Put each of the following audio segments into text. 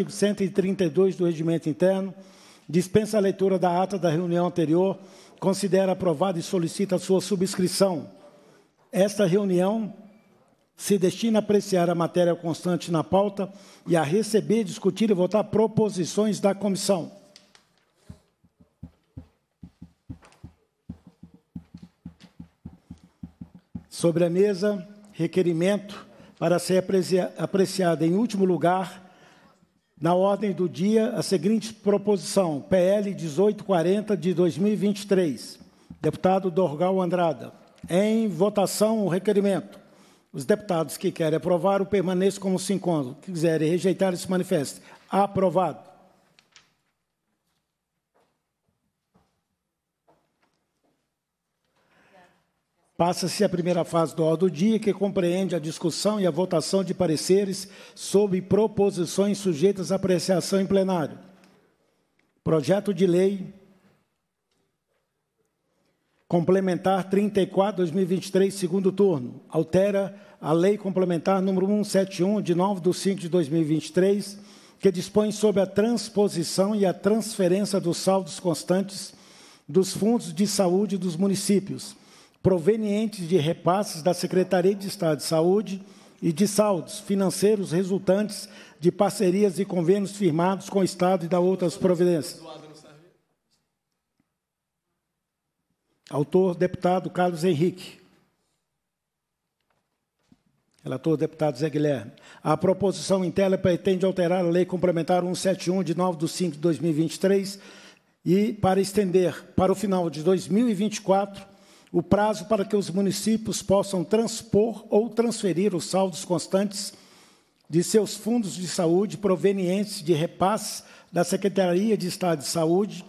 artigo 132 do Regimento Interno, dispensa a leitura da ata da reunião anterior, considera aprovada e solicita a sua subscrição. Esta reunião se destina a apreciar a matéria constante na pauta e a receber, discutir e votar proposições da comissão. Sobre a mesa, requerimento para ser apreciada em último lugar na ordem do dia a seguinte proposição: PL 1840 de 2023. Deputado Dorgal Andrada. Em votação o requerimento. Os deputados que querem aprovar o permaneço como se encontram. Que quiserem rejeitar, se manifeste. Aprovado. Passa-se a primeira fase do ordem do dia, que compreende a discussão e a votação de pareceres sobre proposições sujeitas à apreciação em plenário. Projeto de lei complementar 34/2023, segundo turno, altera a lei complementar número 171 de 9 de 5 de 2023, que dispõe sobre a transposição e a transferência dos saldos constantes dos fundos de saúde dos municípios provenientes de repasses da Secretaria de Estado de Saúde e de saldos financeiros resultantes de parcerias e convênios firmados com o Estado e da outras providências. Autor, deputado Carlos Henrique. Relator, deputado Zé Guilherme. A proposição em tela pretende alterar a Lei Complementar 171, de 9 de 5 de 2023, e para estender para o final de 2024 o prazo para que os municípios possam transpor ou transferir os saldos constantes de seus fundos de saúde provenientes de repasses da Secretaria de Estado de Saúde,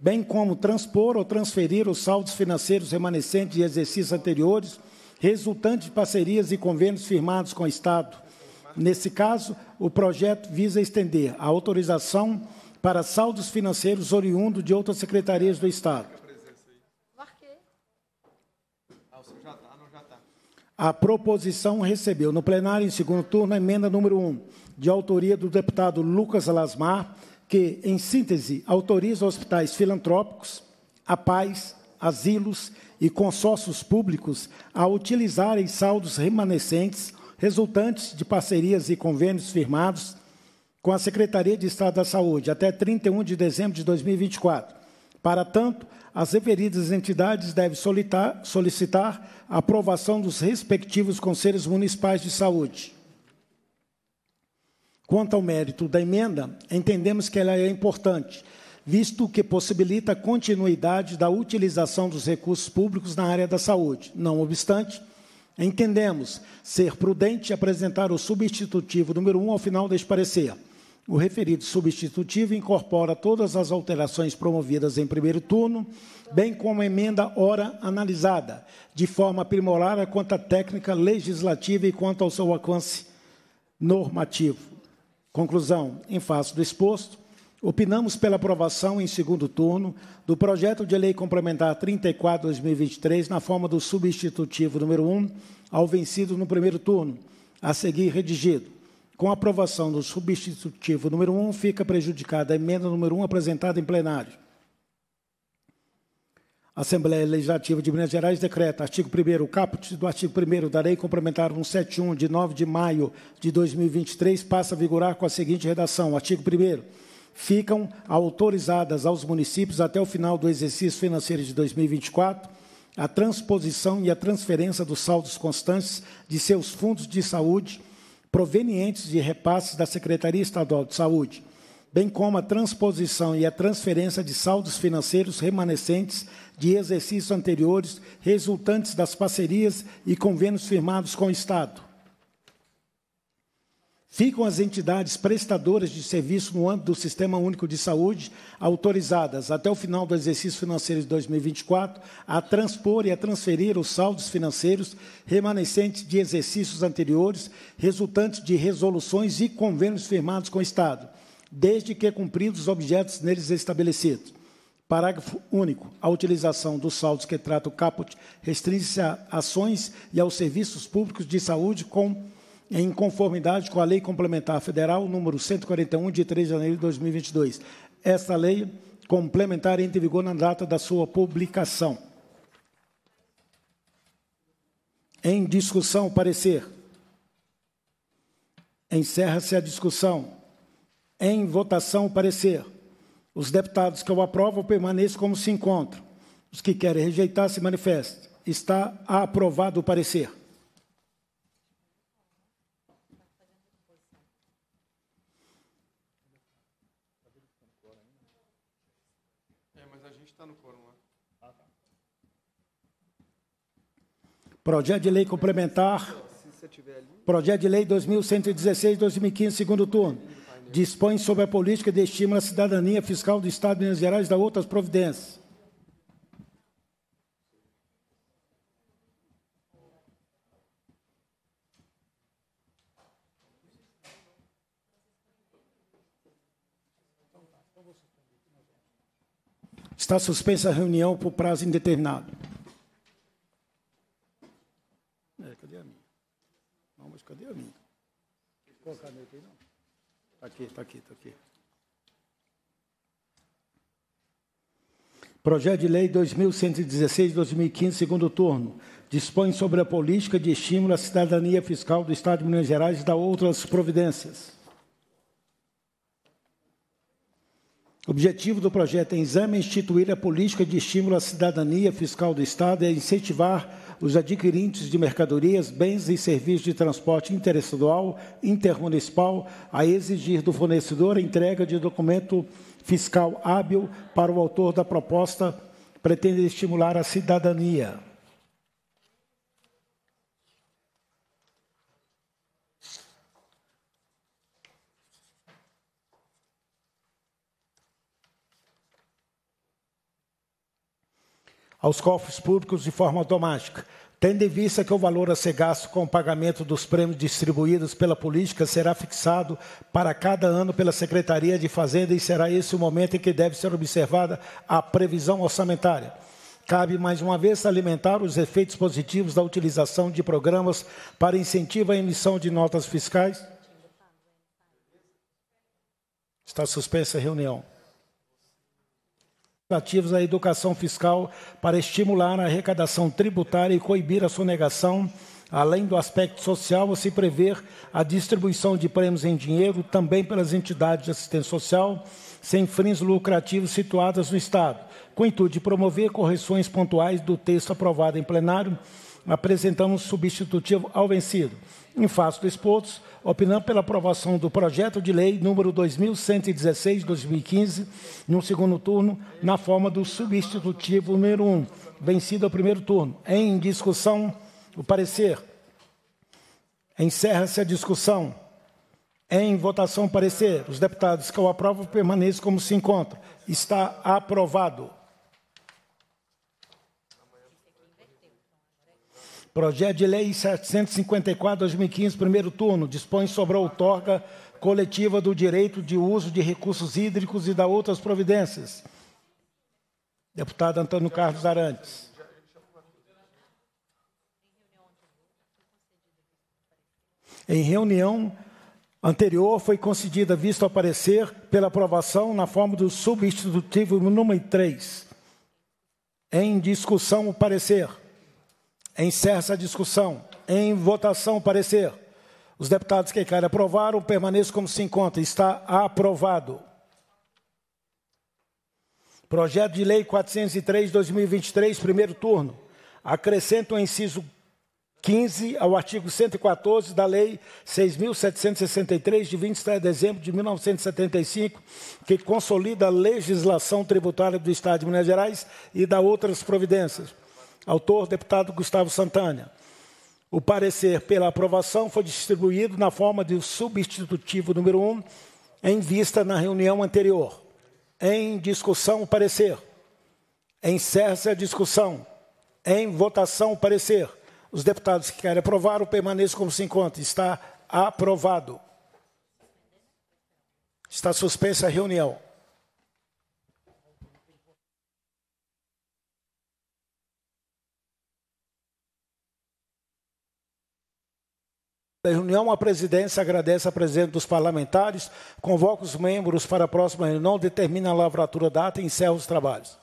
bem como transpor ou transferir os saldos financeiros remanescentes de exercícios anteriores, resultantes de parcerias e convênios firmados com o Estado. Nesse caso, o projeto visa estender a autorização para saldos financeiros oriundos de outras secretarias do Estado. A proposição recebeu no plenário, em segundo turno, a emenda número 1, de autoria do deputado Lucas Lasmar, que, em síntese, autoriza hospitais filantrópicos, a paz, asilos e consórcios públicos a utilizarem saldos remanescentes resultantes de parcerias e convênios firmados com a Secretaria de Estado da Saúde até 31 de dezembro de 2024, para tanto as referidas entidades devem solicitar a aprovação dos respectivos conselhos municipais de saúde. Quanto ao mérito da emenda, entendemos que ela é importante, visto que possibilita a continuidade da utilização dos recursos públicos na área da saúde. Não obstante, entendemos ser prudente apresentar o substitutivo número 1 um ao final deste parecer o referido substitutivo incorpora todas as alterações promovidas em primeiro turno, bem como a emenda ora analisada, de forma aprimorada quanto à técnica legislativa e quanto ao seu alcance normativo. Conclusão: em face do exposto, opinamos pela aprovação em segundo turno do projeto de lei complementar 34/2023 na forma do substitutivo número 1 ao vencido no primeiro turno, a seguir redigido com a aprovação do substitutivo número 1, um, fica prejudicada a emenda número 1 um apresentada em plenário. Assembleia Legislativa de Minas Gerais decreta, artigo 1 caput do artigo 1 da Lei Complementar 171, de 9 de maio de 2023, passa a vigorar com a seguinte redação. Artigo 1 Ficam autorizadas aos municípios, até o final do exercício financeiro de 2024, a transposição e a transferência dos saldos constantes de seus fundos de saúde provenientes de repasses da Secretaria Estadual de Saúde, bem como a transposição e a transferência de saldos financeiros remanescentes de exercícios anteriores resultantes das parcerias e convênios firmados com o Estado Ficam as entidades prestadoras de serviço no âmbito do Sistema Único de Saúde autorizadas, até o final do exercício financeiro de 2024, a transpor e a transferir os saldos financeiros remanescentes de exercícios anteriores, resultantes de resoluções e convênios firmados com o Estado, desde que cumpridos os objetos neles estabelecidos. Parágrafo único. A utilização dos saldos que trata o caput restringe-se a ações e aos serviços públicos de saúde com em conformidade com a Lei Complementar Federal número 141, de 3 de janeiro de 2022. esta lei complementar entra em vigor na data da sua publicação. Em discussão, parecer. Encerra-se a discussão. Em votação, parecer. Os deputados que o aprovam permaneçam como se encontram. Os que querem rejeitar se manifestem. Está aprovado o parecer. está no quórum lá. Ah, tá. Projeto de lei complementar. Projeto de lei 2116-2015, segundo turno. Né? Dispõe sobre a política de estímulo à cidadania fiscal do Estado de Minas Gerais e da outras providências. Está suspensa a reunião por prazo indeterminado. É, cadê a minha? Não, mas cadê a minha? Qual caneta aí, não? Está aqui, está aqui, está aqui. Projeto de Lei 2116-2015, segundo turno, dispõe sobre a política de estímulo à cidadania fiscal do Estado de Minas Gerais e da outras providências. O objetivo do projeto é Exame é instituir a política de estímulo à cidadania fiscal do Estado e incentivar os adquirentes de mercadorias, bens e serviços de transporte interestadual, intermunicipal, a exigir do fornecedor a entrega de documento fiscal hábil para o autor da proposta, pretende estimular a cidadania. aos cofres públicos de forma automática, tendo em vista que o valor a ser gasto com o pagamento dos prêmios distribuídos pela política será fixado para cada ano pela Secretaria de Fazenda e será esse o momento em que deve ser observada a previsão orçamentária. Cabe mais uma vez salientar os efeitos positivos da utilização de programas para incentivo à emissão de notas fiscais. Está suspensa a reunião relativos à educação fiscal para estimular a arrecadação tributária e coibir a sonegação, além do aspecto social, se prever a distribuição de prêmios em dinheiro também pelas entidades de assistência social sem fins lucrativos situadas no Estado, com o intuito de promover correções pontuais do texto aprovado em plenário, apresentamos substitutivo ao vencido. Em face do exposto, opinando pela aprovação do projeto de lei número 2116-2015, no segundo turno, na forma do substitutivo número 1, vencido ao primeiro turno. Em discussão, o parecer. Encerra-se a discussão. Em votação, parecer. Os deputados que o aprovam permaneçam como se encontram. Está aprovado. Projeto de Lei 754-2015, primeiro turno, dispõe sobre a outorga coletiva do direito de uso de recursos hídricos e da outras providências. Deputado Antônio Carlos Arantes. Em reunião anterior, foi concedida visto aparecer pela aprovação na forma do substitutivo número 3. Em discussão, o parecer. Encerra a discussão. Em votação, parecer. Os deputados que querem aprovar, permaneçam como se encontra. Está aprovado. Projeto de Lei 403-2023, primeiro turno. Acrescenta o inciso 15 ao artigo 114 da Lei 6.763, de 23 de dezembro de 1975, que consolida a legislação tributária do Estado de Minas Gerais e da outras providências Autor, deputado Gustavo Santana. O parecer pela aprovação foi distribuído na forma de substitutivo número 1, em vista na reunião anterior. Em discussão, o parecer. Encerra-se a discussão. Em votação, o parecer. Os deputados que querem aprovar, o permaneça como se encontra. Está aprovado. Está suspensa a reunião. A reunião, a presidência agradece a presença dos parlamentares, convoca os membros para a próxima reunião, determina a lavratura data e encerra os trabalhos.